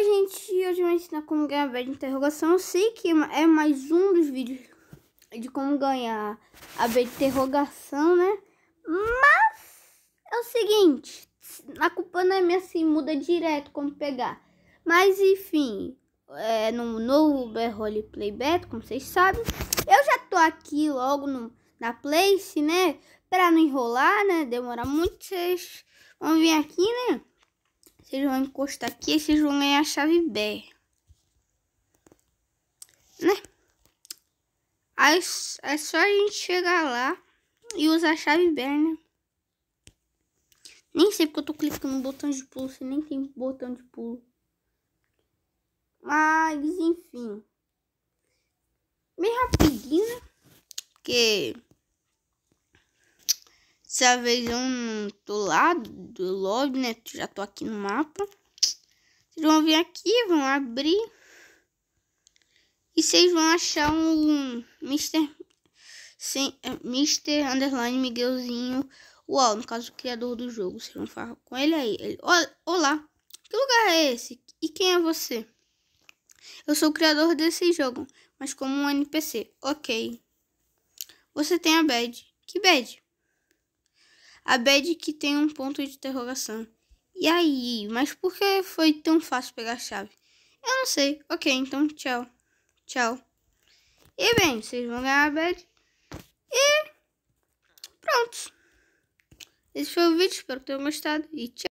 Oi gente, hoje eu ensinar como ganhar a tá de interrogação. Eu sei que é mais um dos vídeos de como ganhar a B de interrogação, né? Mas é o seguinte, a culpa não é minha assim, muda direto como pegar. Mas enfim, é, no novo Berrole Playback, como vocês sabem. Eu já tô aqui logo no, na Place, né? Pra não enrolar, né? Demorar muito, vocês vão vir aqui, né? Vocês vão encostar aqui e vocês vão ganhar a chave B. Né? Aí é só a gente chegar lá e usar a chave B, né? Nem sei porque eu tô clicando no botão de pulo. se nem tem botão de pulo. Mas, enfim. Bem rapidinho, né? Porque... Dessa vez né? eu não tô lá do lobby, né? Já tô aqui no mapa. Vocês vão vir aqui, vão abrir. E vocês vão achar um Mr. Mr. Eh, underline Miguelzinho. Uau, no caso, o criador do jogo. Vocês vão falar com ele aí. Ele, Olá, que lugar é esse? E quem é você? Eu sou o criador desse jogo, mas como um NPC. Ok. Você tem a bad. Que bad? A bad que tem um ponto de interrogação. E aí, mas por que foi tão fácil pegar a chave? Eu não sei. Ok, então tchau. Tchau. E bem, vocês vão ganhar a bad. E pronto. Esse foi o vídeo, espero que tenham gostado e tchau.